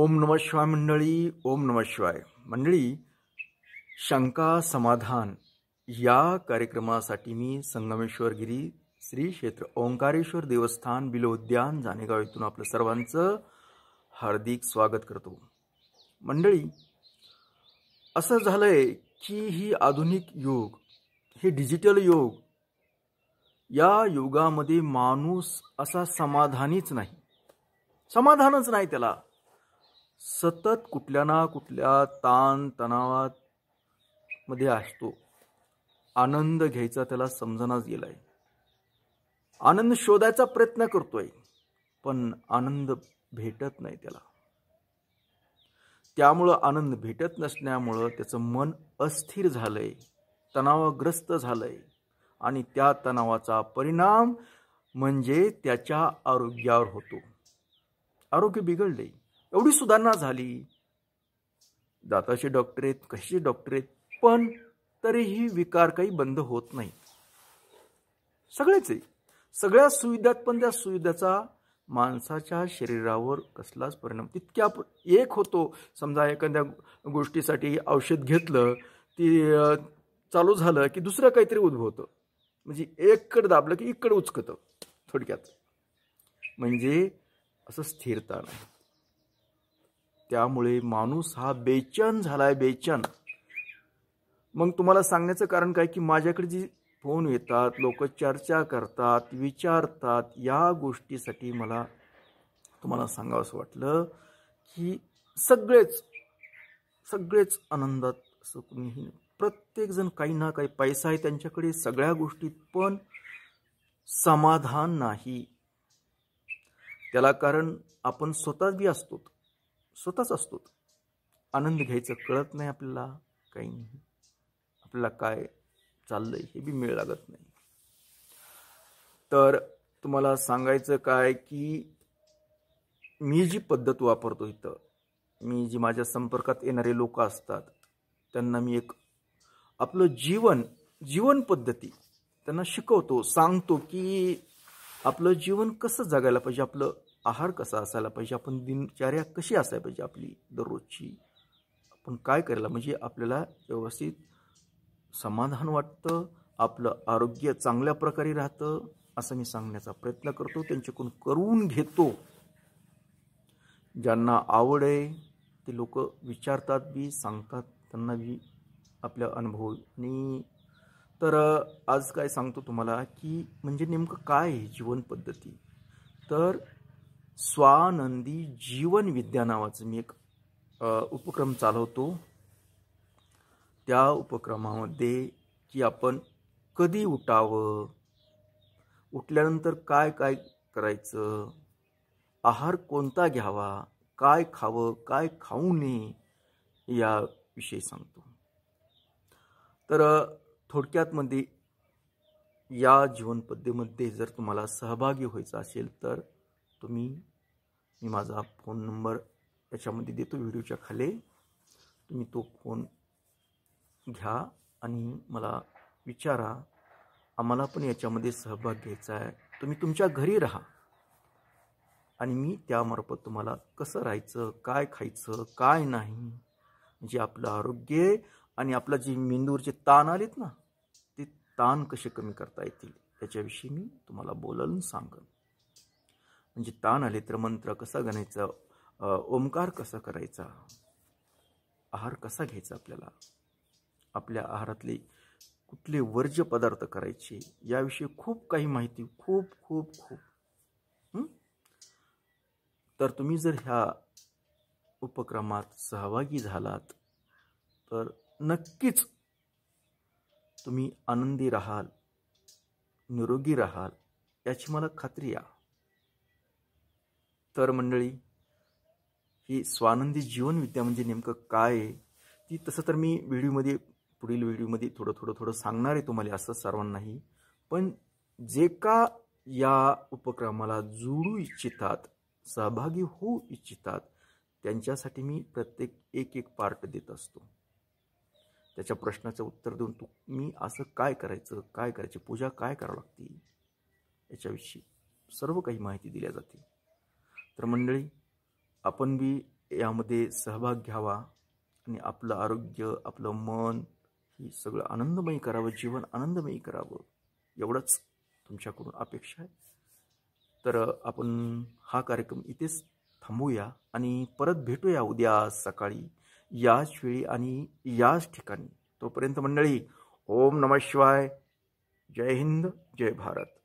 ओम नमः शिवाय मंडळी ओम नमः शिवाय मंडळी शंका समाधान या कार्यक्रमासाठी मी संगमेश्वरगिरी श्री क्षेत्र ओंकारेश्वर देवस्थान बिलो उद्यान जानेगाव येथून आपलं सर्वांचं हार्दिक स्वागत करतो मंडळी असं झालंय की ही आधुनिक युग हे डिजिटल योग या युगामध्ये माणूस असा समाधानीच नाही समाधानच नाही त्याला सतत कुठल्या ना कुठल्या ताण तणावात मध्ये असतो आनंद घ्यायचा त्याला समजनाच गेलाय आनंद शोधायचा प्रयत्न करतोय पण आनंद भेटत नाही त्याला त्यामुळं आनंद भेटत नसल्यामुळं त्याचं मन अस्थिर झालंय तणावग्रस्त झालंय आणि त्या तणावाचा परिणाम म्हणजे त्याच्या आरोग्यावर होतो आरोग्य बिघडले एवढी सुधारणा झाली दाताचे डॉक्टर आहेत कशाचे डॉक्टर आहेत पण तरीही विकार काही बंद होत नाही सगळेच आहे सगळ्या सुविधात पण त्या सुविधाचा माणसाच्या शरीरावर कसलाच परिणाम तितक्या एक होतो समजा एखाद्या गोष्टीसाठी औषध घेतलं ती चालू झालं की दुसरं काहीतरी उद्भवतं म्हणजे कड दाबलं की इकडे उचकतं थोडक्यात म्हणजे असं स्थिरता नाही त्यामुळे माणूस हा बेचन झालाय बेचन मग तुम्हाला सांगण्याचं कारण काय की माझ्याकडे जी फोन येतात लोक चर्चा करतात विचारतात या गोष्टीसाठी मला तुम्हाला असं वाटलं की सगळेच सगळेच आनंदात सुखमीही प्रत्येकजण काही ना काही पैसा आहे त्यांच्याकडे सगळ्या गोष्टीत पण समाधान नाही त्याला कारण आपण स्वतः बी असतो स्वतःच असतो आनंद घ्यायचं कळत नाही आपल्याला काही नाही आपल्याला काय चाललं आहे हे बी मिळ लागत नाही तर तुम्हाला सांगायचं काय की मी जी पद्धत वापरतो इथं मी जी माझ्या संपर्कात येणारे लोक असतात त्यांना मी एक आपलं जीवन जीवन पद्धती त्यांना शिकवतो सांगतो की आपलं जीवन कसं जगायला पाहिजे आपलं आहार कसा असायला पाहिजे आपण दिनचर्या कशी असायला पाहिजे आपली दररोजची आपण काय करायला म्हणजे आपल्याला व्यवस्थित समाधान वाटतं आपलं आरोग्य चांगल्या प्रकारे राहतं असं मी सांगण्याचा प्रयत्न करतो त्यांच्याकडून करून घेतो ज्यांना आवड आहे ते लोक विचारतात बी सांगतात त्यांना बी आपल्या अनुभव आणि तर आज काय सांगतो तुम्हाला की म्हणजे नेमकं काय आहे जीवनपद्धती तर स्वानंदी जीवन विद्या नावाचं मी एक उपक्रम चालवतो त्या उपक्रमामध्ये की आपण कधी उठावं उठल्यानंतर काय काय करायचं आहार कोणता घ्यावा काय खावं काय खाऊ नये याविषयी सांगतो तर थोडक्यात मध्ये या जीवनपद्धतीमध्ये जर तुम्हाला सहभागी व्हायचं असेल तर तुम्ही मी माझा फोन नंबर याच्यामध्ये देतो व्हिडिओच्या खाली तुम्ही तो फोन घ्या आणि मला विचारा आम्हाला पण याच्यामध्ये सहभाग घ्यायचा आहे तुम्ही तुमच्या घरी राहा आणि मी त्यामार्फत तुम्हाला कसं राहायचं काय खायचं काय नाही म्हणजे आपलं आरोग्य आणि आपलं जे मेंदूवरचे ताण आलेत ना ते ताण कसे कमी करता येतील त्याच्याविषयी मी तुम्हाला बोलून सांगन म्हणजे ताण आले तर मंत्र कसा गणायचं ओंकार कसा करायचा आहार कसा घ्यायचा आपल्याला आपल्या आहारातले कुठले वर्ज्य पदार्थ करायचे याविषयी खूप काही माहिती खूप खूप खूप तर तुम्ही जर ह्या उपक्रमात सहभागी झालात तर नक्कीच तुम्ही आनंदी राहाल निरोगी राहाल याची मला खात्री आहे तर मंडळी ही स्वानंदी जीवन विद्या म्हणजे नेमकं काय आहे ती तसं तर मी व्हिडिओमध्ये पुढील व्हिडिओमध्ये थोडं थोडं थोडं सांगणार आहे तुम्हाला असं सर्वांनाही पण जे का या उपक्रमाला जुळू इच्छितात सहभागी होऊ इच्छितात त्यांच्यासाठी मी प्रत्येक एक एक पार्ट देत असतो त्याच्या प्रश्नाचं उत्तर देऊन तू मी असं काय करायचं काय करायची पूजा काय करावी लागते याच्याविषयी सर्व काही माहिती दिल्या जाते तर मंडळी आपण बी यामध्ये सहभाग घ्यावा आणि आपलं आरोग्य आपलं मन ही सगळं आनंदमयी करावं जीवन आनंदमयी करावं एवढंच तुमच्याकडून अपेक्षा आहे तर आपण हा कार्यक्रम इथेच थांबूया आणि परत भेटूया उद्या सकाळी याच वेळी आणि याच ठिकाणी तोपर्यंत मंडळी ओम नमः शिवाय जय हिंद जय भारत